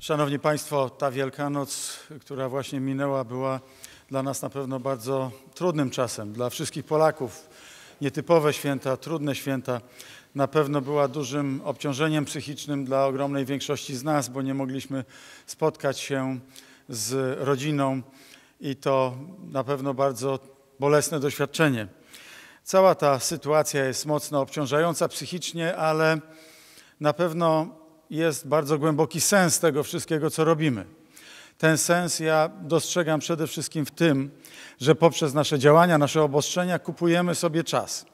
Szanowni Państwo, ta Wielkanoc, która właśnie minęła, była dla nas na pewno bardzo trudnym czasem, dla wszystkich Polaków. Nietypowe święta, trudne święta. Na pewno była dużym obciążeniem psychicznym dla ogromnej większości z nas, bo nie mogliśmy spotkać się z rodziną i to na pewno bardzo bolesne doświadczenie. Cała ta sytuacja jest mocno obciążająca psychicznie, ale na pewno jest bardzo głęboki sens tego wszystkiego, co robimy. Ten sens ja dostrzegam przede wszystkim w tym, że poprzez nasze działania, nasze obostrzenia kupujemy sobie czas.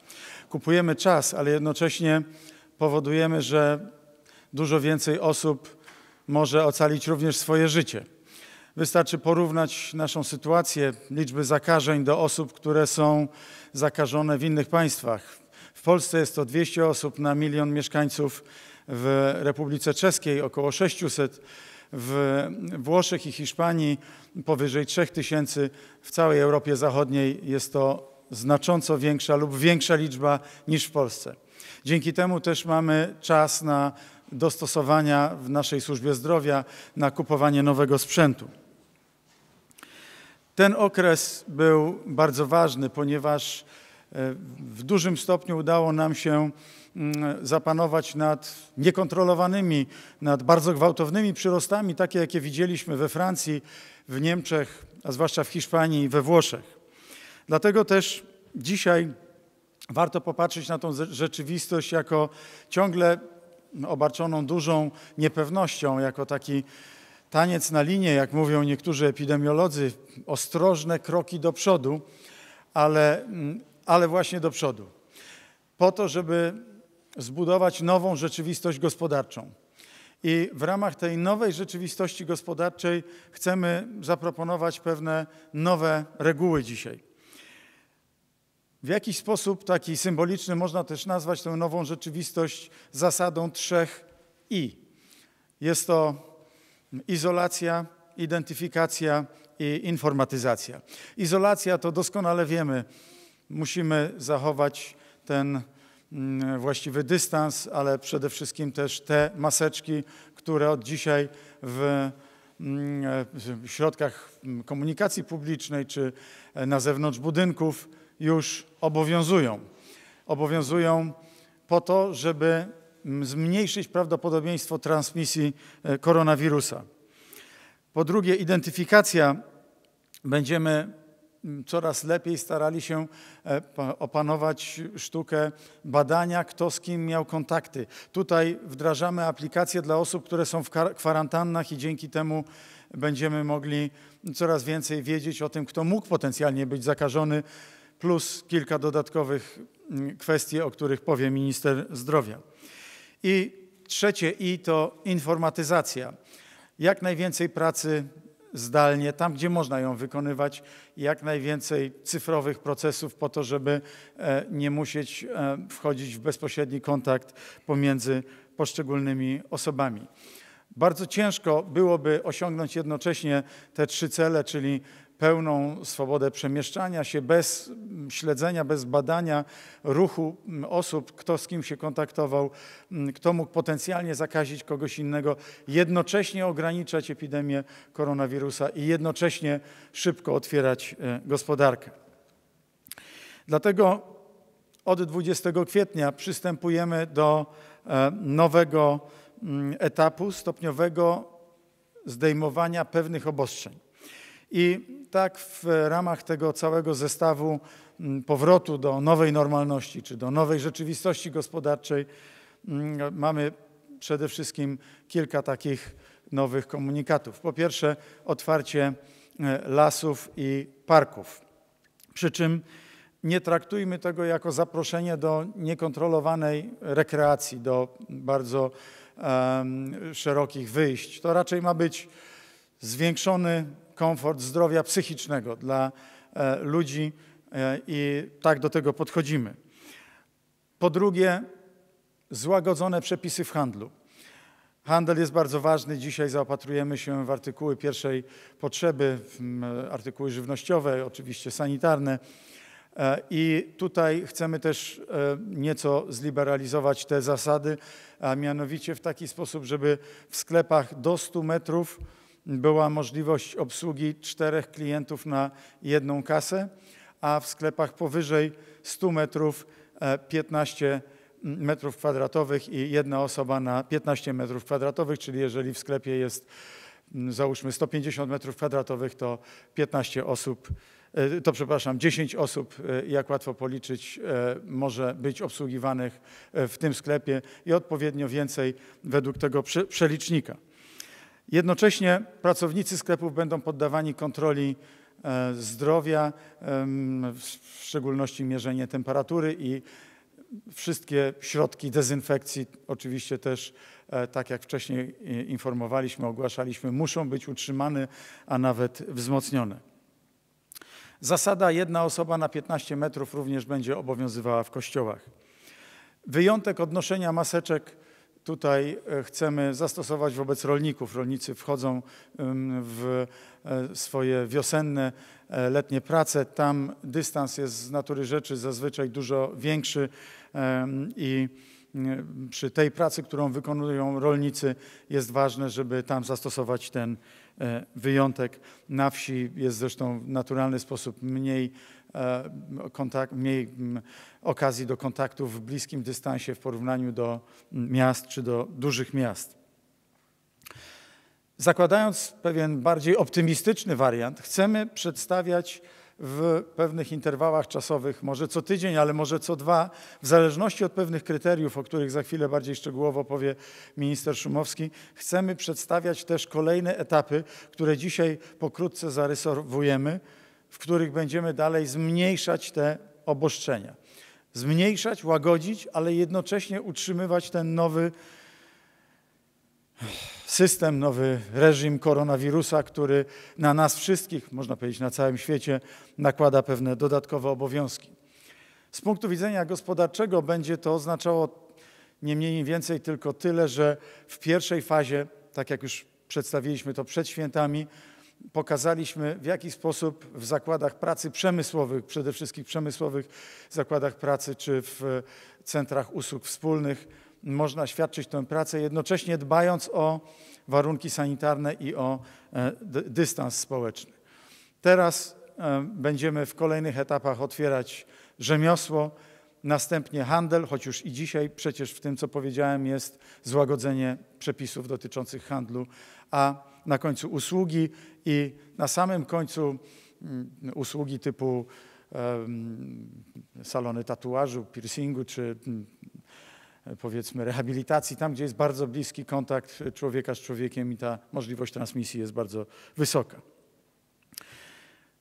Kupujemy czas, ale jednocześnie powodujemy, że dużo więcej osób może ocalić również swoje życie. Wystarczy porównać naszą sytuację, liczby zakażeń do osób, które są zakażone w innych państwach. W Polsce jest to 200 osób na milion mieszkańców w Republice Czeskiej około 600, w Włoszech i Hiszpanii powyżej 3000, w całej Europie Zachodniej jest to znacząco większa lub większa liczba niż w Polsce. Dzięki temu też mamy czas na dostosowania w naszej służbie zdrowia, na kupowanie nowego sprzętu. Ten okres był bardzo ważny, ponieważ e, w dużym stopniu udało nam się Mm, zapanować nad niekontrolowanymi, nad bardzo gwałtownymi przyrostami, takie jakie widzieliśmy we Francji, w Niemczech, a zwłaszcza w Hiszpanii i we Włoszech. Dlatego też dzisiaj warto popatrzeć na tą rzeczywistość jako ciągle obarczoną dużą niepewnością, jako taki taniec na linie, jak mówią niektórzy epidemiolodzy, ostrożne kroki do przodu, ale, mm, ale właśnie do przodu. Po to, żeby zbudować nową rzeczywistość gospodarczą. I w ramach tej nowej rzeczywistości gospodarczej chcemy zaproponować pewne nowe reguły dzisiaj. W jakiś sposób taki symboliczny można też nazwać tę nową rzeczywistość zasadą trzech I. Jest to izolacja, identyfikacja i informatyzacja. Izolacja to doskonale wiemy, musimy zachować ten Mm, właściwy dystans, ale przede wszystkim też te maseczki, które od dzisiaj w mm, środkach mm, komunikacji publicznej czy e, na zewnątrz budynków już obowiązują. Obowiązują po to, żeby zmniejszyć prawdopodobieństwo transmisji e, koronawirusa. Po drugie, identyfikacja. Będziemy coraz lepiej starali się e, opanować sztukę badania, kto z kim miał kontakty. Tutaj wdrażamy aplikacje dla osób, które są w kwarantannach i dzięki temu będziemy mogli coraz więcej wiedzieć o tym, kto mógł potencjalnie być zakażony, plus kilka dodatkowych kwestii, o których powie minister zdrowia. I trzecie I to informatyzacja. Jak najwięcej pracy zdalnie, tam gdzie można ją wykonywać, jak najwięcej cyfrowych procesów po to, żeby e, nie musieć e, wchodzić w bezpośredni kontakt pomiędzy poszczególnymi osobami. Bardzo ciężko byłoby osiągnąć jednocześnie te trzy cele, czyli pełną swobodę przemieszczania się bez śledzenia, bez badania ruchu mm, osób, kto z kim się kontaktował, mm, kto mógł potencjalnie zakazić kogoś innego, jednocześnie ograniczać epidemię koronawirusa i jednocześnie szybko otwierać e, gospodarkę. Dlatego od 20 kwietnia przystępujemy do e, nowego mm, etapu stopniowego zdejmowania pewnych obostrzeń. I tak w ramach tego całego zestawu mm, powrotu do nowej normalności czy do nowej rzeczywistości gospodarczej mm, mamy przede wszystkim kilka takich nowych komunikatów. Po pierwsze, otwarcie e, lasów i parków. Przy czym nie traktujmy tego jako zaproszenie do niekontrolowanej rekreacji, do bardzo um, szerokich wyjść. To raczej ma być zwiększony komfort zdrowia psychicznego dla e, ludzi e, i tak do tego podchodzimy. Po drugie, złagodzone przepisy w handlu. Handel jest bardzo ważny. Dzisiaj zaopatrujemy się w artykuły pierwszej potrzeby, artykuły żywnościowe, oczywiście sanitarne. E, I tutaj chcemy też nieco zliberalizować te zasady, a mianowicie w taki sposób, żeby w sklepach do 100 metrów była możliwość obsługi czterech klientów na jedną kasę, a w sklepach powyżej 100 metrów 15 e, metrów kwadratowych i jedna osoba na 15 metrów kwadratowych, czyli jeżeli w sklepie jest załóżmy 150 metrów kwadratowych, to 15 osób, e, to przepraszam, 10 osób, e, jak łatwo policzyć, może być obsługiwanych w tym sklepie i odpowiednio więcej według tego przelicznika. Jednocześnie pracownicy sklepów będą poddawani kontroli e, zdrowia, w szczególności mierzenie temperatury i wszystkie środki dezynfekcji, oczywiście też, e, tak jak wcześniej informowaliśmy, ogłaszaliśmy, muszą być utrzymane, a nawet wzmocnione. Zasada jedna osoba na 15 metrów również będzie obowiązywała w kościołach. Wyjątek odnoszenia maseczek tutaj e, chcemy zastosować wobec rolników. Rolnicy wchodzą w e, swoje wiosenne, e, letnie prace. Tam dystans jest z natury rzeczy zazwyczaj dużo większy i przy tej pracy, którą wykonują rolnicy, jest ważne, żeby tam zastosować ten wyjątek. Na wsi jest zresztą w naturalny sposób mniej E, kontakt, mniej okazji do kontaktów w bliskim dystansie w porównaniu do miast czy do dużych miast. Zakładając pewien bardziej optymistyczny wariant, chcemy przedstawiać w pewnych interwałach czasowych, może co tydzień, ale może co dwa, w zależności od pewnych kryteriów, o których za chwilę bardziej szczegółowo powie minister Szumowski, chcemy przedstawiać też kolejne etapy, które dzisiaj pokrótce zarysowujemy, w których będziemy dalej zmniejszać te oboszczenia. Zmniejszać, łagodzić, ale jednocześnie utrzymywać ten nowy system, nowy reżim koronawirusa, który na nas wszystkich, można powiedzieć na całym świecie, nakłada pewne dodatkowe obowiązki. Z punktu widzenia gospodarczego będzie to oznaczało nie mniej nie więcej tylko tyle, że w pierwszej fazie, tak jak już przedstawiliśmy to przed świętami, pokazaliśmy, w jaki sposób w zakładach pracy przemysłowych, przede wszystkim przemysłowych zakładach pracy czy w centrach usług wspólnych, można świadczyć tę pracę, jednocześnie dbając o warunki sanitarne i o e, dystans społeczny. Teraz e, będziemy w kolejnych etapach otwierać rzemiosło, następnie handel, choć już i dzisiaj przecież w tym, co powiedziałem, jest złagodzenie przepisów dotyczących handlu, a na końcu usługi, i na samym końcu mm, usługi typu salony tatuażu, piercingu czy mm, powiedzmy rehabilitacji, tam gdzie jest bardzo bliski kontakt człowieka z człowiekiem i ta możliwość transmisji jest bardzo wysoka.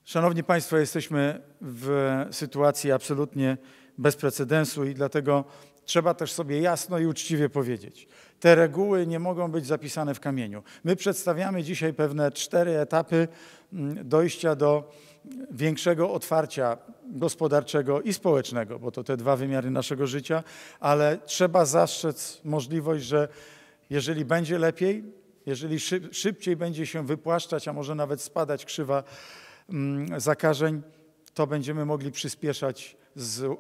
Szanowni Państwo, jesteśmy w sytuacji absolutnie bez precedensu i dlatego trzeba też sobie jasno i uczciwie powiedzieć, te reguły nie mogą być zapisane w kamieniu. My przedstawiamy dzisiaj pewne cztery etapy mm, dojścia do większego otwarcia gospodarczego i społecznego, bo to te dwa wymiary naszego życia, ale trzeba zastrzec możliwość, że jeżeli będzie lepiej, jeżeli szybciej będzie się wypłaszczać, a może nawet spadać krzywa mm, zakażeń, to będziemy mogli przyspieszać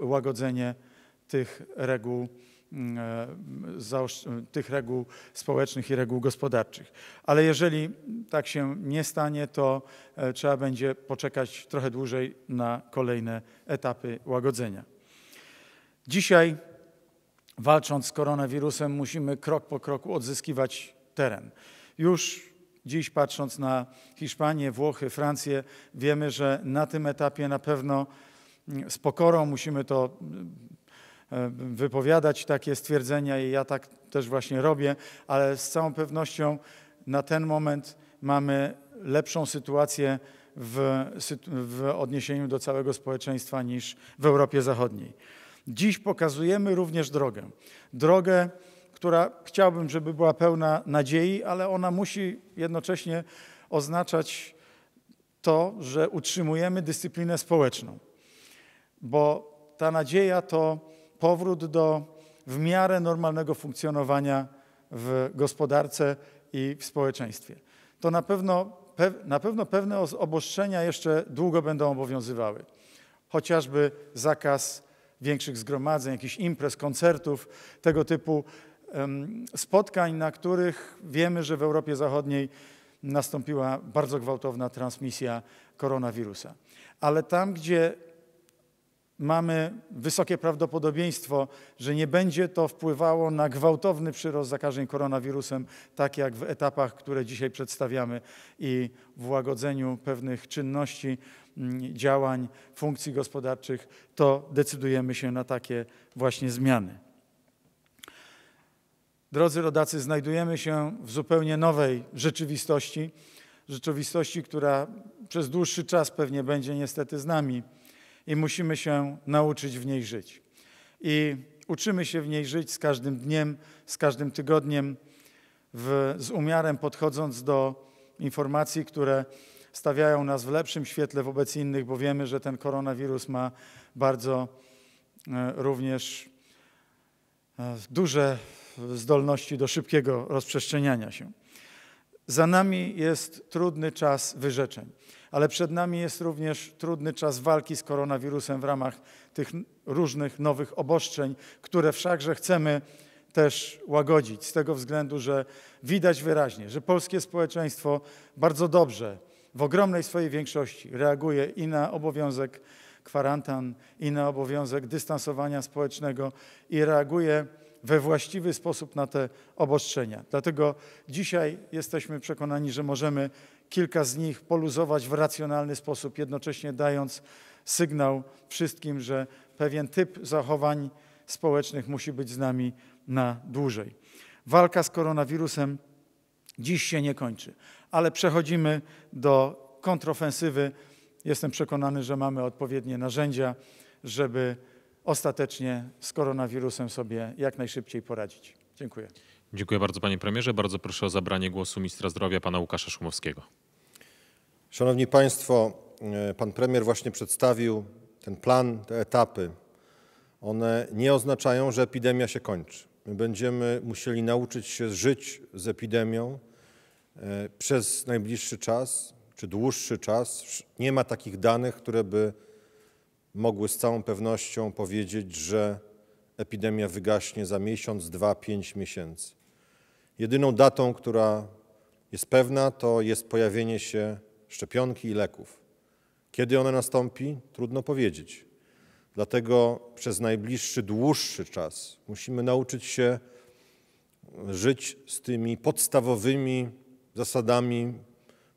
złagodzenie tych reguł Mm, e, tych reguł społecznych i reguł gospodarczych. Ale jeżeli tak się nie stanie, to e, trzeba będzie poczekać trochę dłużej na kolejne etapy łagodzenia. Dzisiaj, walcząc z koronawirusem, musimy krok po kroku odzyskiwać teren. Już dziś, patrząc na Hiszpanię, Włochy, Francję, wiemy, że na tym etapie na pewno mm, z pokorą musimy to mm, E, wypowiadać takie stwierdzenia i ja tak też właśnie robię, ale z całą pewnością na ten moment mamy lepszą sytuację w, w odniesieniu do całego społeczeństwa niż w Europie Zachodniej. Dziś pokazujemy również drogę. Drogę, która chciałbym, żeby była pełna nadziei, ale ona musi jednocześnie oznaczać to, że utrzymujemy dyscyplinę społeczną. Bo ta nadzieja to powrót do w miarę normalnego funkcjonowania w gospodarce i w społeczeństwie. To na pewno, na pewno pewne obostrzenia jeszcze długo będą obowiązywały. Chociażby zakaz większych zgromadzeń, jakichś imprez, koncertów, tego typu spotkań, na których wiemy, że w Europie Zachodniej nastąpiła bardzo gwałtowna transmisja koronawirusa. Ale tam, gdzie mamy wysokie prawdopodobieństwo, że nie będzie to wpływało na gwałtowny przyrost zakażeń koronawirusem, tak jak w etapach, które dzisiaj przedstawiamy i w łagodzeniu pewnych czynności, mm, działań, funkcji gospodarczych, to decydujemy się na takie właśnie zmiany. Drodzy rodacy, znajdujemy się w zupełnie nowej rzeczywistości, rzeczywistości, która przez dłuższy czas pewnie będzie niestety z nami i musimy się nauczyć w niej żyć. I uczymy się w niej żyć z każdym dniem, z każdym tygodniem, w, z umiarem podchodząc do informacji, które stawiają nas w lepszym świetle wobec innych, bo wiemy, że ten koronawirus ma bardzo e, również e, duże zdolności do szybkiego rozprzestrzeniania się. Za nami jest trudny czas wyrzeczeń ale przed nami jest również trudny czas walki z koronawirusem w ramach tych różnych nowych obostrzeń, które wszakże chcemy też łagodzić z tego względu, że widać wyraźnie, że polskie społeczeństwo bardzo dobrze, w ogromnej swojej większości reaguje i na obowiązek kwarantan, i na obowiązek dystansowania społecznego i reaguje we właściwy sposób na te obostrzenia. Dlatego dzisiaj jesteśmy przekonani, że możemy kilka z nich poluzować w racjonalny sposób, jednocześnie dając sygnał wszystkim, że pewien typ zachowań społecznych musi być z nami na dłużej. Walka z koronawirusem dziś się nie kończy, ale przechodzimy do kontrofensywy. Jestem przekonany, że mamy odpowiednie narzędzia, żeby ostatecznie z koronawirusem sobie jak najszybciej poradzić. Dziękuję. Dziękuję bardzo panie premierze. Bardzo proszę o zabranie głosu ministra zdrowia pana Łukasza Szumowskiego. Szanowni państwo, e, pan premier właśnie przedstawił ten plan, te etapy. One nie oznaczają, że epidemia się kończy. My będziemy musieli nauczyć się żyć z epidemią e, przez najbliższy czas czy dłuższy czas. Nie ma takich danych, które by mogły z całą pewnością powiedzieć, że epidemia wygaśnie za miesiąc, dwa, pięć miesięcy. Jedyną datą, która jest pewna, to jest pojawienie się szczepionki i leków. Kiedy ona nastąpi, trudno powiedzieć. Dlatego przez najbliższy, dłuższy czas musimy nauczyć się żyć z tymi podstawowymi zasadami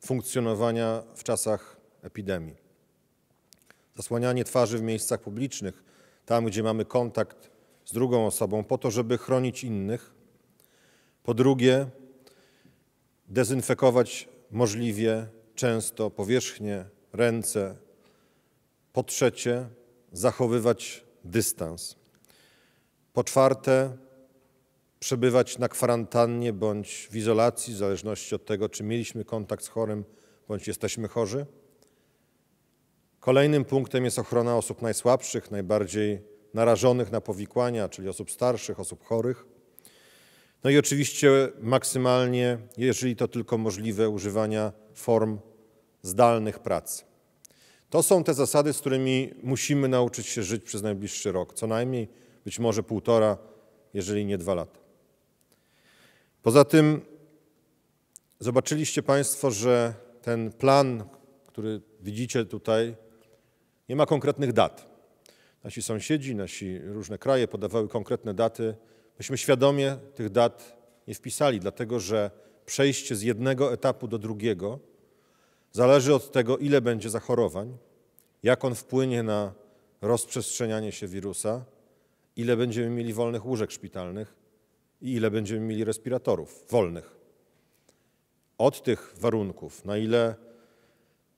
funkcjonowania w czasach epidemii. Zasłanianie twarzy w miejscach publicznych, tam gdzie mamy kontakt z drugą osobą, po to, żeby chronić innych, po drugie, dezynfekować możliwie często powierzchnie, ręce. Po trzecie, zachowywać dystans. Po czwarte, przebywać na kwarantannie bądź w izolacji, w zależności od tego, czy mieliśmy kontakt z chorym bądź jesteśmy chorzy. Kolejnym punktem jest ochrona osób najsłabszych, najbardziej narażonych na powikłania, czyli osób starszych, osób chorych. No i oczywiście maksymalnie, jeżeli to tylko możliwe, używania form zdalnych pracy. To są te zasady, z którymi musimy nauczyć się żyć przez najbliższy rok, co najmniej być może półtora, jeżeli nie dwa lata. Poza tym zobaczyliście Państwo, że ten plan, który widzicie tutaj, nie ma konkretnych dat. Nasi sąsiedzi, nasi różne kraje podawały konkretne daty, Myśmy świadomie tych dat nie wpisali, dlatego że przejście z jednego etapu do drugiego zależy od tego, ile będzie zachorowań, jak on wpłynie na rozprzestrzenianie się wirusa, ile będziemy mieli wolnych łóżek szpitalnych i ile będziemy mieli respiratorów wolnych. Od tych warunków, na ile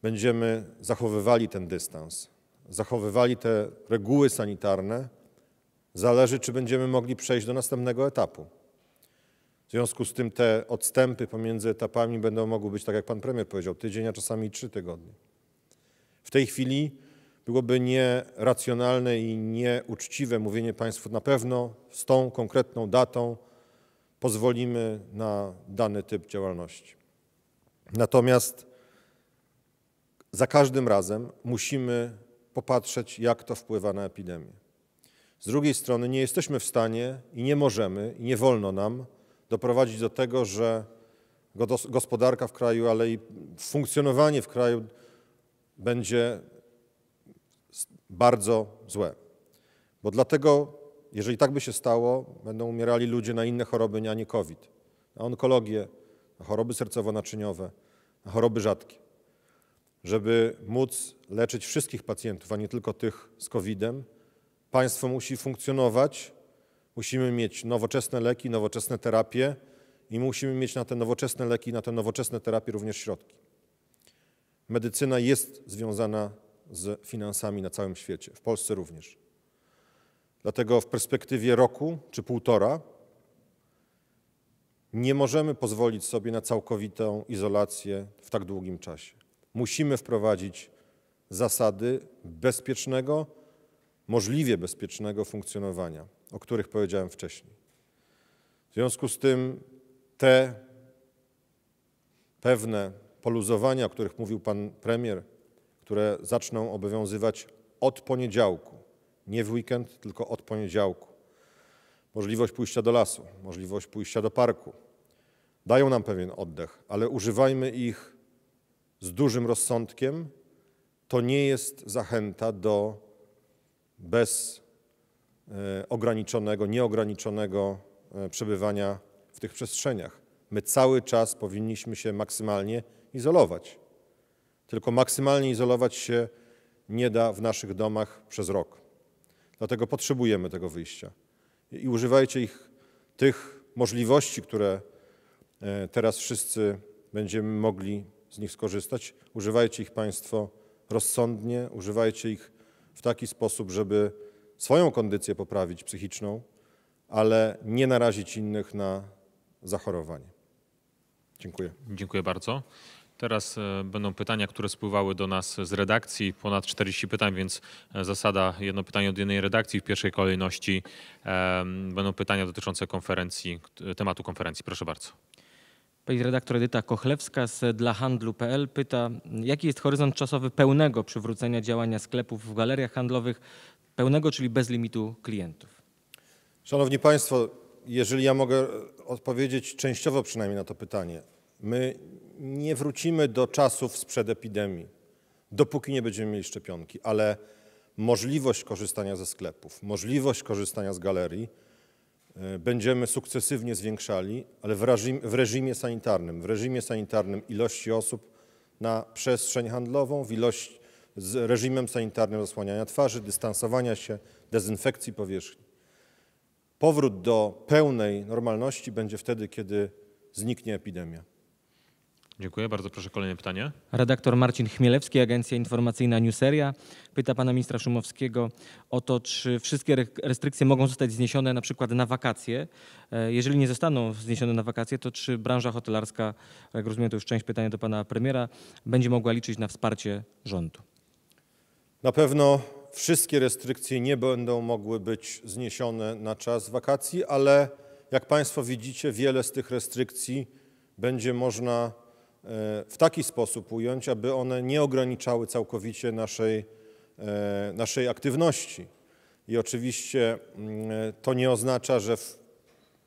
będziemy zachowywali ten dystans, zachowywali te reguły sanitarne, zależy, czy będziemy mogli przejść do następnego etapu. W związku z tym te odstępy pomiędzy etapami będą mogły być, tak jak pan premier powiedział, tydzień, a czasami trzy tygodnie. W tej chwili byłoby nieracjonalne i nieuczciwe mówienie państwu na pewno z tą konkretną datą pozwolimy na dany typ działalności. Natomiast za każdym razem musimy popatrzeć, jak to wpływa na epidemię. Z drugiej strony nie jesteśmy w stanie i nie możemy i nie wolno nam doprowadzić do tego, że gospodarka w kraju, ale i funkcjonowanie w kraju będzie bardzo złe. Bo dlatego, jeżeli tak by się stało, będą umierali ludzie na inne choroby, nie, a nie COVID, na onkologię, na choroby sercowo-naczyniowe, na choroby rzadkie. Żeby móc leczyć wszystkich pacjentów, a nie tylko tych z COVID-em, Państwo musi funkcjonować, musimy mieć nowoczesne leki, nowoczesne terapie i musimy mieć na te nowoczesne leki, na te nowoczesne terapie również środki. Medycyna jest związana z finansami na całym świecie, w Polsce również. Dlatego w perspektywie roku czy półtora nie możemy pozwolić sobie na całkowitą izolację w tak długim czasie. Musimy wprowadzić zasady bezpiecznego, możliwie bezpiecznego funkcjonowania, o których powiedziałem wcześniej. W związku z tym te pewne poluzowania, o których mówił pan premier, które zaczną obowiązywać od poniedziałku, nie w weekend, tylko od poniedziałku. Możliwość pójścia do lasu, możliwość pójścia do parku. Dają nam pewien oddech, ale używajmy ich z dużym rozsądkiem. To nie jest zachęta do bez e, ograniczonego, nieograniczonego e, przebywania w tych przestrzeniach. My cały czas powinniśmy się maksymalnie izolować. Tylko maksymalnie izolować się nie da w naszych domach przez rok. Dlatego potrzebujemy tego wyjścia. I używajcie ich, tych możliwości, które e, teraz wszyscy będziemy mogli z nich skorzystać. Używajcie ich Państwo rozsądnie, używajcie ich w taki sposób, żeby swoją kondycję poprawić psychiczną, ale nie narazić innych na zachorowanie. Dziękuję. Dziękuję bardzo. Teraz e, będą pytania, które spływały do nas z redakcji. Ponad 40 pytań, więc e, zasada jedno pytanie od jednej redakcji. W pierwszej kolejności będą pytania dotyczące konferencji, tematu konferencji. Proszę bardzo. Pani redaktor Edyta Kochlewska z dlahandlu.pl pyta, jaki jest horyzont czasowy pełnego przywrócenia działania sklepów w galeriach handlowych, pełnego, czyli bez limitu klientów? Szanowni Państwo, jeżeli ja mogę e, odpowiedzieć częściowo przynajmniej na to pytanie. My nie wrócimy do czasów sprzed epidemii, dopóki nie będziemy mieli szczepionki, ale możliwość korzystania ze sklepów, możliwość korzystania z galerii, E, będziemy sukcesywnie zwiększali, ale w, w reżimie sanitarnym. W reżimie sanitarnym ilości osób na przestrzeń handlową, w ilości, z reżimem sanitarnym zasłaniania twarzy, dystansowania się, dezynfekcji powierzchni. Powrót do pełnej normalności będzie wtedy, kiedy zniknie epidemia. Dziękuję. Bardzo proszę kolejne pytanie. Redaktor Marcin Chmielewski, Agencja Informacyjna Newseria, pyta pana ministra Szumowskiego o to, czy wszystkie restrykcje mogą zostać zniesione na przykład na wakacje. E, jeżeli nie zostaną zniesione na wakacje, to czy branża hotelarska, jak rozumiem to już część pytania do pana premiera, będzie mogła liczyć na wsparcie rządu? Na pewno wszystkie restrykcje nie będą mogły być zniesione na czas wakacji, ale jak państwo widzicie, wiele z tych restrykcji będzie można w taki sposób ująć, aby one nie ograniczały całkowicie naszej, e, naszej aktywności. I oczywiście mm, to nie oznacza, że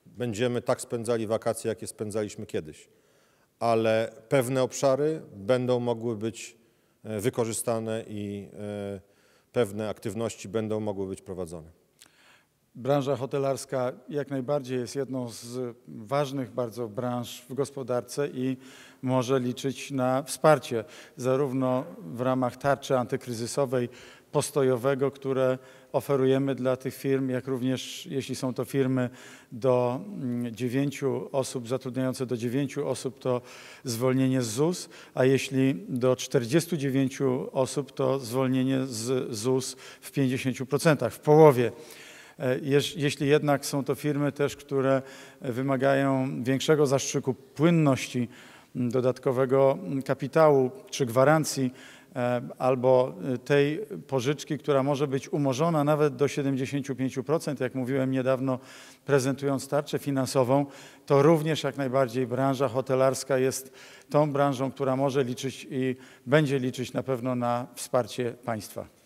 będziemy tak spędzali wakacje, jakie spędzaliśmy kiedyś, ale pewne obszary będą mogły być e, wykorzystane i e, pewne aktywności będą mogły być prowadzone. Branża hotelarska jak najbardziej jest jedną z ważnych bardzo branż w gospodarce i może liczyć na wsparcie zarówno w ramach tarczy antykryzysowej, postojowego, które oferujemy dla tych firm, jak również jeśli są to firmy do 9 mm, osób, zatrudniające do 9 osób, to zwolnienie z ZUS, a jeśli do 49 osób, to zwolnienie z ZUS w 50%, w połowie. E, jeśli jednak są to firmy też, które wymagają większego zastrzyku płynności, dodatkowego kapitału czy gwarancji, e, albo e, tej pożyczki, która może być umorzona nawet do 75%, jak mówiłem niedawno prezentując tarczę finansową, to również jak najbardziej branża hotelarska jest tą branżą, która może liczyć i będzie liczyć na pewno na wsparcie państwa.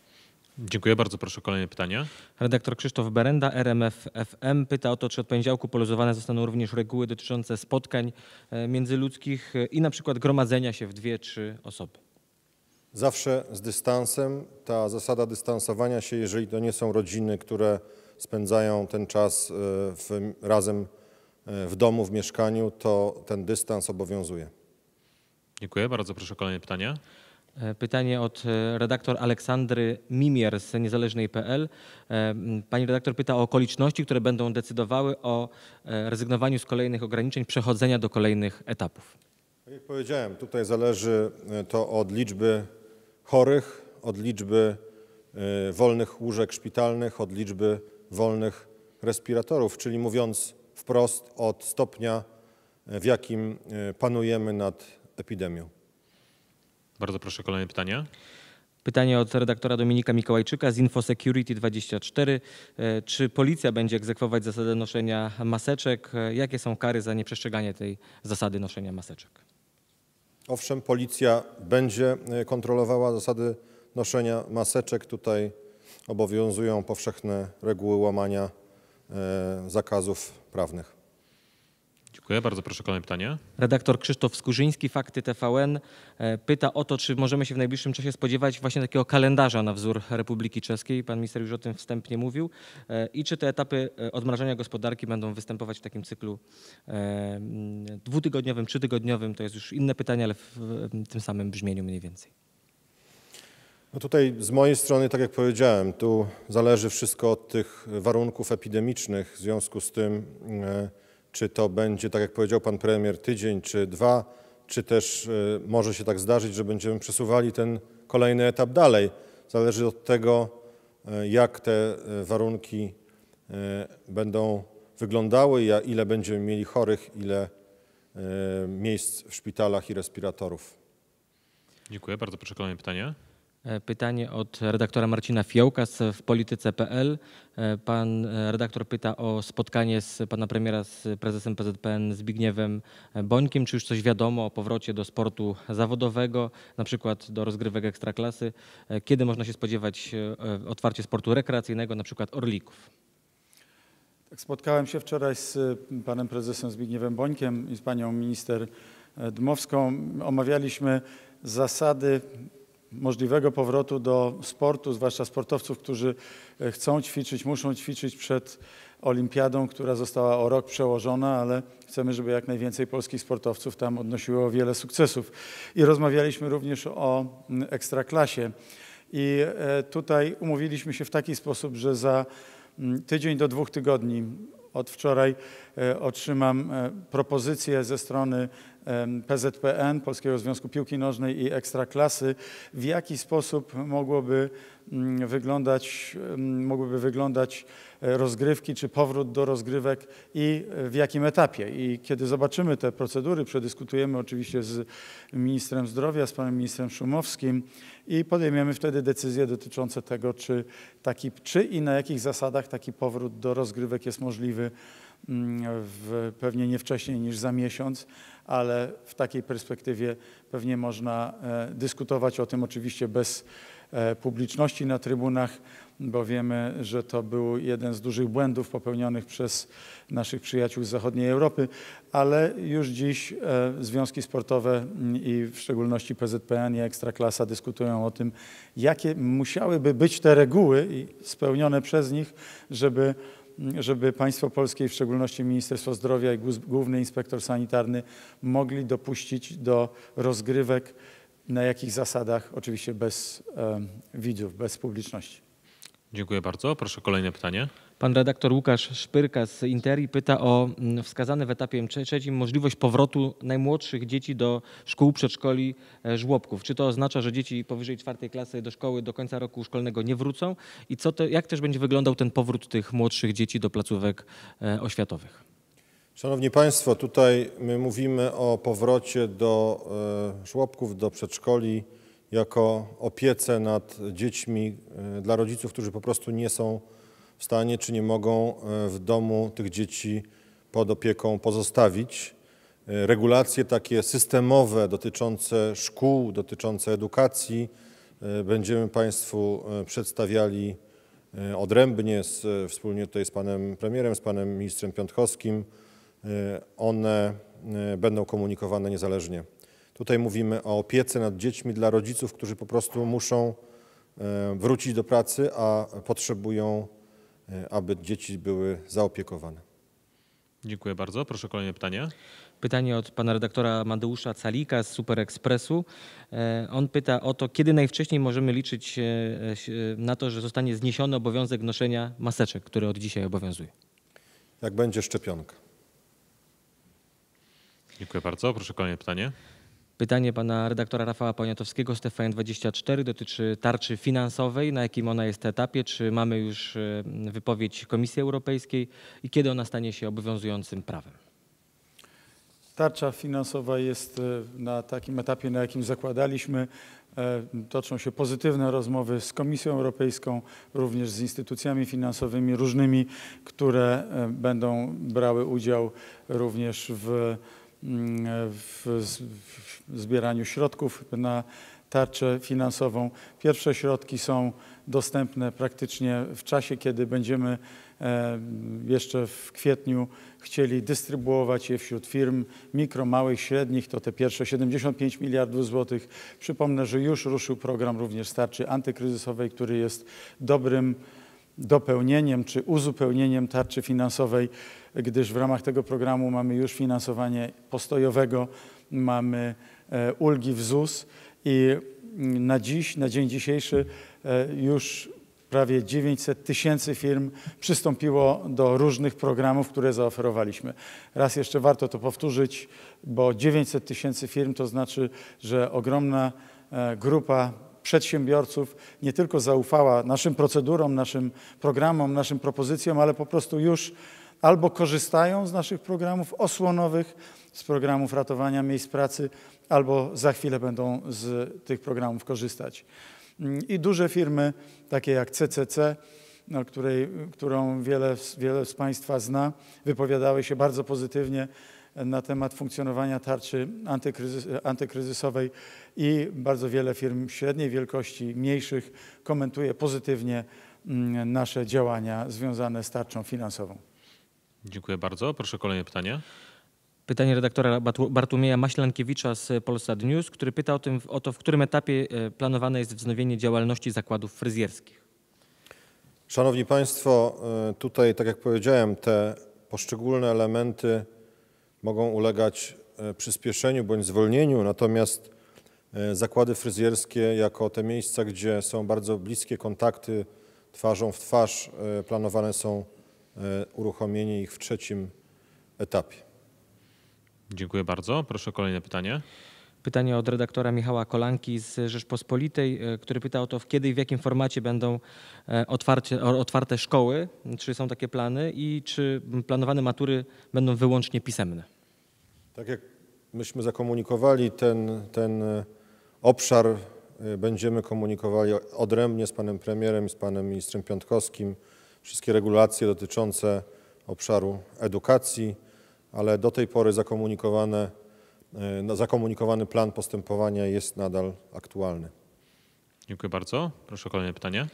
Dziękuję bardzo. Proszę o kolejne pytanie. Redaktor Krzysztof Berenda, RMF FM, pyta o to, czy od poniedziałku poluzowane zostaną również reguły dotyczące spotkań e, międzyludzkich e, i na przykład gromadzenia się w dwie, trzy osoby. Zawsze z dystansem. Ta zasada dystansowania się, jeżeli to nie są rodziny, które spędzają ten czas e, w, razem w domu, w mieszkaniu, to ten dystans obowiązuje. Dziękuję. Bardzo proszę o kolejne pytanie. E, pytanie od e, redaktor Aleksandry Mimier z niezależnej.pl. E, pani redaktor pyta o okoliczności, które będą decydowały o rezygnowaniu z kolejnych ograniczeń, przechodzenia do kolejnych etapów. Tak jak powiedziałem, tutaj zależy to od liczby chorych, od liczby wolnych łóżek szpitalnych, od liczby wolnych respiratorów, czyli mówiąc wprost od stopnia, w jakim panujemy nad epidemią. Bardzo proszę, kolejne pytanie. Pytanie od redaktora Dominika Mikołajczyka z InfoSecurity24. E, czy policja będzie egzekwować zasadę noszenia maseczek? E, jakie są kary za nieprzestrzeganie tej zasady noszenia maseczek? Owszem, policja będzie e, kontrolowała zasady noszenia maseczek. Tutaj obowiązują powszechne reguły łamania zakazów prawnych. Dziękuję. Bardzo proszę, kolejne pytanie. Redaktor Krzysztof Skurzyński, Fakty TVN, e, pyta o to, czy możemy się w najbliższym czasie spodziewać właśnie takiego kalendarza na wzór Republiki Czeskiej. Pan minister już o tym wstępnie mówił. E, I czy te etapy e, odmrażania gospodarki będą występować w takim cyklu dwutygodniowym, trzytygodniowym? To jest już inne pytanie, ale w tym samym brzmieniu mniej więcej. No tutaj z mojej strony, tak jak powiedziałem, tu zależy wszystko od tych warunków epidemicznych. W związku z tym czy to będzie, tak jak powiedział pan premier, tydzień czy dwa, czy też e, może się tak zdarzyć, że będziemy przesuwali ten kolejny etap dalej. Zależy od tego, e, jak te e, warunki będą wyglądały, ile będziemy mieli chorych, ile miejsc w szpitalach i respiratorów. Dziękuję. Bardzo proszę kolejne pytanie. E, pytanie od redaktora Marcina Fiołka w polityce.pl. E, pan e, redaktor pyta o spotkanie z pana premiera z prezesem PZPN Zbigniewem Bońkiem. Czy już coś wiadomo o powrocie do sportu zawodowego, na przykład do rozgrywek ekstraklasy? Kiedy można się spodziewać otwarcia sportu rekreacyjnego, na przykład Orlików? Tak, spotkałem się wczoraj z panem prezesem Zbigniewem Bońkiem i z panią minister Dmowską. Omawialiśmy zasady możliwego powrotu do sportu, zwłaszcza sportowców, którzy e, chcą ćwiczyć, muszą ćwiczyć przed olimpiadą, która została o rok przełożona, ale chcemy, żeby jak najwięcej polskich sportowców tam odnosiło wiele sukcesów. I rozmawialiśmy również o mm, ekstraklasie. I e, tutaj umówiliśmy się w taki sposób, że za mm, tydzień do dwóch tygodni od wczoraj e, otrzymam propozycję ze strony PZPN, Polskiego Związku Piłki Nożnej i Ekstraklasy, w jaki sposób mogłoby mm, wyglądać, mogłyby wyglądać e, rozgrywki czy powrót do rozgrywek i e, w jakim etapie. I kiedy zobaczymy te procedury, przedyskutujemy oczywiście z ministrem zdrowia, z panem ministrem Szumowskim i podejmiemy wtedy decyzje dotyczące tego, czy, taki, czy i na jakich zasadach taki powrót do rozgrywek jest możliwy mm, w, pewnie nie wcześniej niż za miesiąc ale w takiej perspektywie pewnie można e, dyskutować o tym oczywiście bez e, publiczności na trybunach, bo wiemy, że to był jeden z dużych błędów popełnionych przez naszych przyjaciół z zachodniej Europy, ale już dziś e, związki sportowe i w szczególności PZPN i Ekstraklasa dyskutują o tym, jakie musiałyby być te reguły spełnione przez nich, żeby żeby państwo polskie, w szczególności Ministerstwo Zdrowia i Główny Inspektor Sanitarny mogli dopuścić do rozgrywek, na jakich zasadach, oczywiście bez e, widzów, bez publiczności. Dziękuję bardzo. Proszę kolejne pytanie. Pan redaktor Łukasz Szpyrka z Interi pyta o mm, wskazane w etapie trzecim możliwość powrotu najmłodszych dzieci do szkół, przedszkoli, e, żłobków. Czy to oznacza, że dzieci powyżej czwartej klasy do szkoły do końca roku szkolnego nie wrócą? I co to, jak też będzie wyglądał ten powrót tych młodszych dzieci do placówek e, oświatowych? Szanowni Państwo, tutaj my mówimy o powrocie do e, żłobków, do przedszkoli, jako opiece nad dziećmi e, dla rodziców, którzy po prostu nie są w stanie czy nie mogą e, w domu tych dzieci pod opieką pozostawić. E, regulacje takie systemowe dotyczące szkół, dotyczące edukacji będziemy Państwu przedstawiali odrębnie z, wspólnie tutaj z Panem Premierem, z Panem Ministrem Piątkowskim. One będą komunikowane niezależnie. Tutaj mówimy o opiece nad dziećmi dla rodziców, którzy po prostu muszą e, wrócić do pracy, a potrzebują, e, aby dzieci były zaopiekowane. Dziękuję bardzo. Proszę kolejne pytanie. Pytanie od pana redaktora Madeusza Calika z Super Expressu. E, on pyta o to, kiedy najwcześniej możemy liczyć na to, że zostanie zniesiony obowiązek noszenia maseczek, który od dzisiaj obowiązuje. Jak będzie szczepionka. Dziękuję bardzo. Proszę kolejne pytanie. Pytanie pana redaktora Rafała Poniatowskiego z TVN24 dotyczy tarczy finansowej. Na jakim ona jest etapie? Czy mamy już e, wypowiedź Komisji Europejskiej i kiedy ona stanie się obowiązującym prawem? Tarcza finansowa jest e, na takim etapie, na jakim zakładaliśmy. E, toczą się pozytywne rozmowy z Komisją Europejską, również z instytucjami finansowymi różnymi, które będą brały udział również w w zbieraniu środków na tarczę finansową. Pierwsze środki są dostępne praktycznie w czasie, kiedy będziemy e, jeszcze w kwietniu chcieli dystrybuować je wśród firm mikro, małych, średnich. To te pierwsze 75 miliardów złotych. Przypomnę, że już ruszył program również starczy antykryzysowej, który jest dobrym dopełnieniem czy uzupełnieniem tarczy finansowej, gdyż w ramach tego programu mamy już finansowanie postojowego, mamy e, ulgi w ZUS i mm, na dziś, na dzień dzisiejszy e, już prawie 900 tysięcy firm przystąpiło do różnych programów, które zaoferowaliśmy. Raz jeszcze warto to powtórzyć, bo 900 tysięcy firm to znaczy, że ogromna e, grupa przedsiębiorców nie tylko zaufała naszym procedurom, naszym programom, naszym propozycjom, ale po prostu już albo korzystają z naszych programów osłonowych, z programów ratowania miejsc pracy, albo za chwilę będą z tych programów korzystać. Mm, I duże firmy, takie jak CCC, no, której, którą wiele, wiele z Państwa zna, wypowiadały się bardzo pozytywnie na temat funkcjonowania tarczy antykryzys antykryzysowej i bardzo wiele firm średniej wielkości, mniejszych komentuje pozytywnie mm, nasze działania związane z tarczą finansową. Dziękuję bardzo. Proszę kolejne pytanie. Pytanie redaktora Bartłomieja Maślankiewicza z Polsat News, który pyta o, tym, o to, w którym etapie e, planowane jest wznowienie działalności zakładów fryzjerskich. Szanowni Państwo, e, tutaj, tak jak powiedziałem, te poszczególne elementy mogą ulegać e, przyspieszeniu bądź zwolnieniu, natomiast e, zakłady fryzjerskie jako te miejsca, gdzie są bardzo bliskie kontakty twarzą w twarz, e, planowane są uruchomienie ich w trzecim etapie. Dziękuję bardzo. Proszę kolejne pytanie. Pytanie od redaktora Michała Kolanki z Rzeczpospolitej, który pyta o to, kiedy i w jakim formacie będą otwarcie, otwarte szkoły, czy są takie plany i czy planowane matury będą wyłącznie pisemne. Tak jak myśmy zakomunikowali, ten, ten e, obszar e, będziemy komunikowali odrębnie z panem premierem i z panem ministrem Piątkowskim. Wszystkie regulacje dotyczące obszaru edukacji, ale do tej pory zakomunikowane, e, no, zakomunikowany plan postępowania jest nadal aktualny. Dziękuję bardzo. Proszę o kolejne pytanie.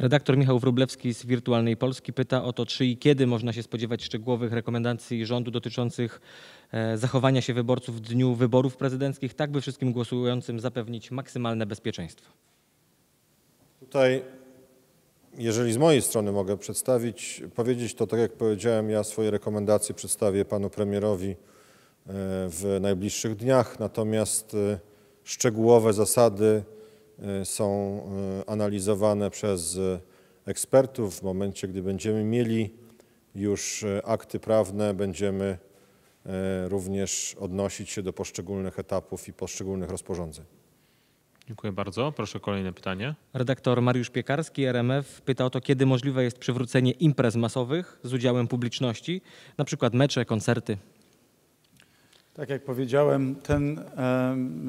Redaktor Michał Wrublewski z Wirtualnej Polski pyta o to, czy i kiedy można się spodziewać szczegółowych rekomendacji rządu dotyczących e, zachowania się wyborców w dniu wyborów prezydenckich, tak by wszystkim głosującym zapewnić maksymalne bezpieczeństwo. Tutaj, jeżeli z mojej strony mogę przedstawić, powiedzieć to tak jak powiedziałem, ja swoje rekomendacje przedstawię panu premierowi e, w najbliższych dniach, natomiast e, szczegółowe zasady Y, są y, analizowane przez ekspertów. W momencie, gdy będziemy mieli już y, akty prawne, będziemy również odnosić się do poszczególnych etapów i poszczególnych rozporządzeń. Dziękuję bardzo. Proszę kolejne pytanie. Redaktor Mariusz Piekarski, RMF, pyta o to, kiedy możliwe jest przywrócenie imprez masowych z udziałem publiczności, na przykład mecze, koncerty. Tak jak powiedziałem, ten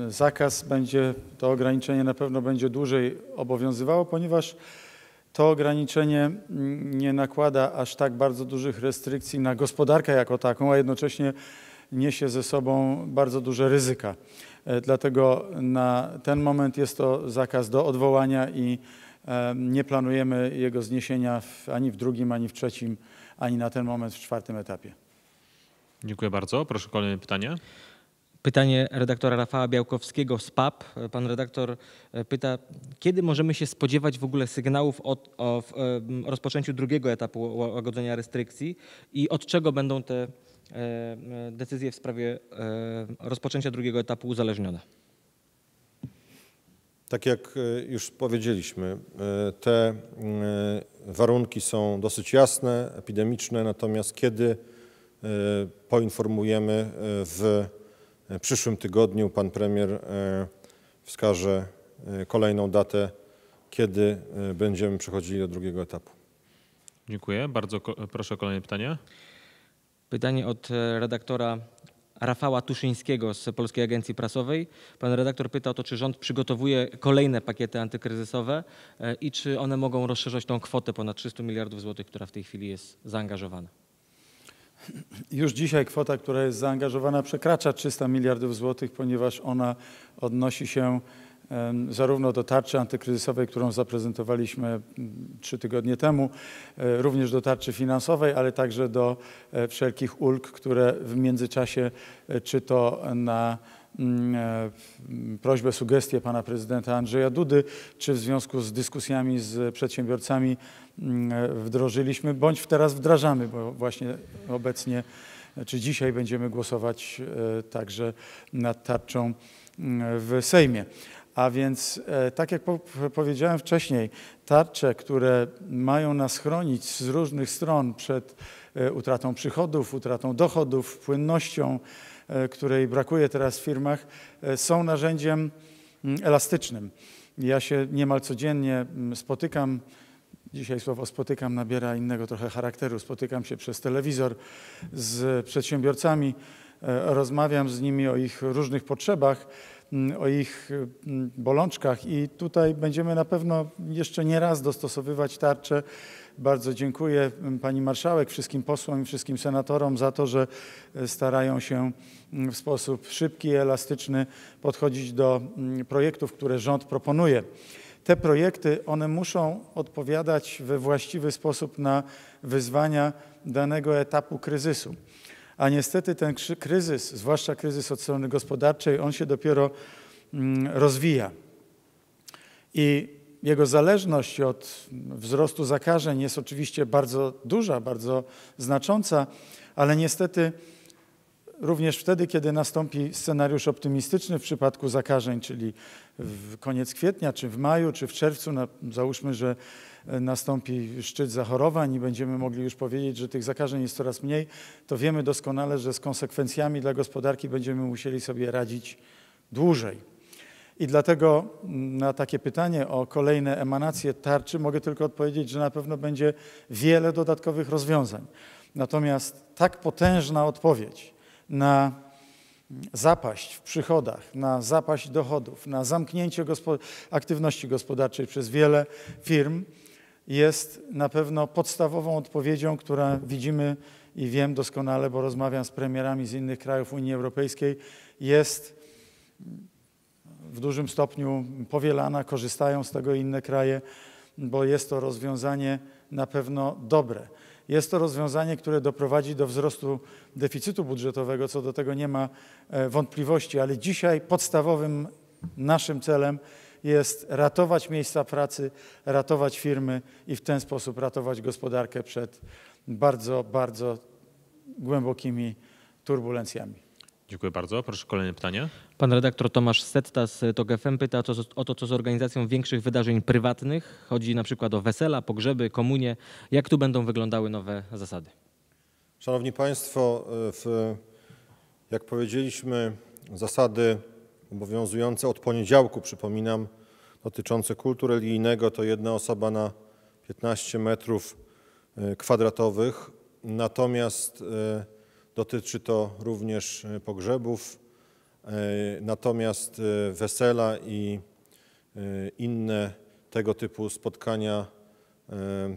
zakaz będzie, to ograniczenie na pewno będzie dłużej obowiązywało, ponieważ to ograniczenie nie nakłada aż tak bardzo dużych restrykcji na gospodarkę jako taką, a jednocześnie niesie ze sobą bardzo duże ryzyka. E, dlatego na ten moment jest to zakaz do odwołania i nie planujemy jego zniesienia ani w drugim, ani w trzecim, ani na ten moment w czwartym etapie. Dziękuję bardzo. Proszę kolejne pytanie. Pytanie redaktora Rafała Białkowskiego z PAP. Pan redaktor e, pyta, kiedy możemy się spodziewać w ogóle sygnałów o, o, o e, rozpoczęciu drugiego etapu łagodzenia restrykcji i od czego będą te e, decyzje w sprawie rozpoczęcia drugiego etapu uzależnione? Tak jak już powiedzieliśmy, te warunki są dosyć jasne, epidemiczne, natomiast kiedy E, poinformujemy e, w e, przyszłym tygodniu. Pan premier wskaże kolejną datę, kiedy będziemy przechodzili do drugiego etapu. Dziękuję. Bardzo proszę o kolejne pytanie. Pytanie od redaktora Rafała Tuszyńskiego z Polskiej Agencji Prasowej. Pan redaktor pyta o to, czy rząd przygotowuje kolejne pakiety antykryzysowe i czy one mogą rozszerzać tą kwotę ponad 300 miliardów złotych, która w tej chwili jest zaangażowana. Już dzisiaj kwota, która jest zaangażowana, przekracza 300 miliardów złotych, ponieważ ona odnosi się zarówno do tarczy antykryzysowej, którą zaprezentowaliśmy trzy tygodnie temu, e, również do tarczy finansowej, ale także do e, wszelkich ulg, które w międzyczasie e, czy to na Mm, e, prośbę, sugestię pana prezydenta Andrzeja Dudy, czy w związku z dyskusjami z przedsiębiorcami mm, e, wdrożyliśmy, bądź teraz wdrażamy, bo właśnie obecnie, e, czy dzisiaj będziemy głosować także nad tarczą mm, w Sejmie. A więc, tak jak powiedziałem wcześniej, tarcze, które mają nas chronić z różnych stron przed utratą przychodów, utratą dochodów, płynnością, E, której brakuje teraz w firmach, e, są narzędziem mm, elastycznym. Ja się niemal codziennie mm, spotykam, dzisiaj słowo spotykam nabiera innego trochę charakteru, spotykam się przez telewizor z przedsiębiorcami, e, rozmawiam z nimi o ich różnych potrzebach, mm, o ich bolączkach i tutaj będziemy na pewno jeszcze nie raz dostosowywać tarcze bardzo dziękuję pani marszałek, wszystkim posłom i wszystkim senatorom za to, że e, starają się w sposób szybki i elastyczny podchodzić do projektów, które rząd proponuje te projekty, one muszą odpowiadać we właściwy sposób na wyzwania danego etapu kryzysu. A niestety ten kryzys, zwłaszcza kryzys od strony gospodarczej, on się dopiero rozwija. I jego zależność od wzrostu zakażeń jest oczywiście bardzo duża, bardzo znacząca, ale niestety również wtedy, kiedy nastąpi scenariusz optymistyczny w przypadku zakażeń, czyli w koniec kwietnia, czy w maju, czy w czerwcu, na, załóżmy, że nastąpi szczyt zachorowań i będziemy mogli już powiedzieć, że tych zakażeń jest coraz mniej, to wiemy doskonale, że z konsekwencjami dla gospodarki będziemy musieli sobie radzić dłużej. I dlatego mm, na takie pytanie o kolejne emanacje tarczy mogę tylko odpowiedzieć, że na pewno będzie wiele dodatkowych rozwiązań. Natomiast tak potężna odpowiedź na mm, zapaść w przychodach, na zapaść dochodów, na zamknięcie gospod aktywności gospodarczej przez wiele firm jest na pewno podstawową odpowiedzią, która widzimy i wiem doskonale, bo rozmawiam z premierami z innych krajów Unii Europejskiej, jest mm, w dużym stopniu powielana, korzystają z tego inne kraje, bo jest to rozwiązanie na pewno dobre. Jest to rozwiązanie, które doprowadzi do wzrostu deficytu budżetowego, co do tego nie ma e, wątpliwości, ale dzisiaj podstawowym naszym celem jest ratować miejsca pracy, ratować firmy i w ten sposób ratować gospodarkę przed bardzo, bardzo głębokimi turbulencjami. Dziękuję bardzo. Proszę kolejne pytanie. Pan redaktor Tomasz Setta z TOG FM pyta o to, co z organizacją większych wydarzeń prywatnych. Chodzi na przykład o wesela, pogrzeby, komunie. Jak tu będą wyglądały nowe zasady? Szanowni Państwo, w, jak powiedzieliśmy, zasady obowiązujące od poniedziałku, przypominam, dotyczące kultu religijnego, to jedna osoba na 15 metrów e, kwadratowych. Natomiast e, dotyczy to również e, pogrzebów, E, natomiast e, wesela i e, inne tego typu spotkania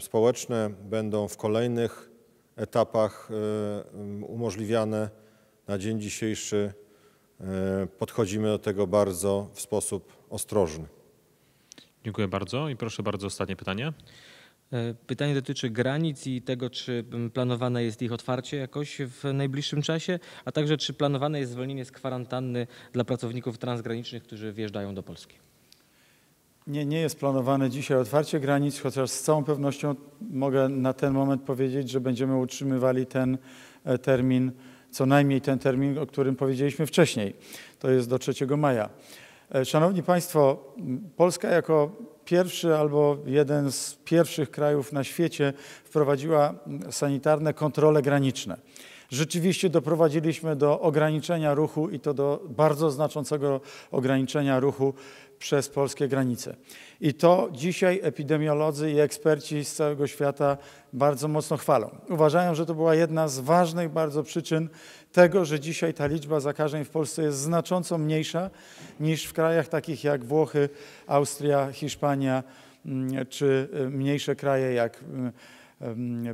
społeczne będą w kolejnych etapach umożliwiane. Na dzień dzisiejszy podchodzimy do tego bardzo w sposób ostrożny. Dziękuję bardzo i proszę bardzo ostatnie pytanie. E, pytanie dotyczy granic i tego, czy mm, planowane jest ich otwarcie jakoś w najbliższym czasie, a także czy planowane jest zwolnienie z kwarantanny dla pracowników transgranicznych, którzy wjeżdżają do Polski. Nie, nie jest planowane dzisiaj otwarcie granic, chociaż z całą pewnością mogę na ten moment powiedzieć, że będziemy utrzymywali ten e, termin, co najmniej ten termin, o którym powiedzieliśmy wcześniej. To jest do 3 maja. E, szanowni Państwo, Polska jako pierwszy albo jeden z pierwszych krajów na świecie wprowadziła sanitarne kontrole graniczne. Rzeczywiście doprowadziliśmy do ograniczenia ruchu i to do bardzo znaczącego ograniczenia ruchu przez polskie granice. I to dzisiaj epidemiolodzy i eksperci z całego świata bardzo mocno chwalą. Uważają, że to była jedna z ważnych bardzo przyczyn tego, że dzisiaj ta liczba zakażeń w Polsce jest znacząco mniejsza niż w krajach takich jak Włochy, Austria, Hiszpania mm, czy y, mniejsze kraje jak y,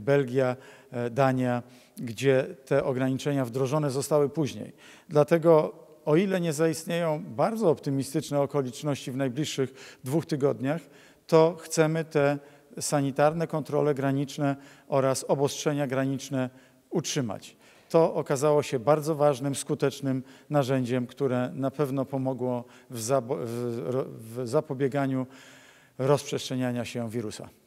Belgia, e, Dania, gdzie te ograniczenia wdrożone zostały później. Dlatego o ile nie zaistnieją bardzo optymistyczne okoliczności w najbliższych dwóch tygodniach, to chcemy te sanitarne kontrole graniczne oraz obostrzenia graniczne utrzymać. To okazało się bardzo ważnym, skutecznym narzędziem, które na pewno pomogło w, w, w zapobieganiu rozprzestrzeniania się wirusa.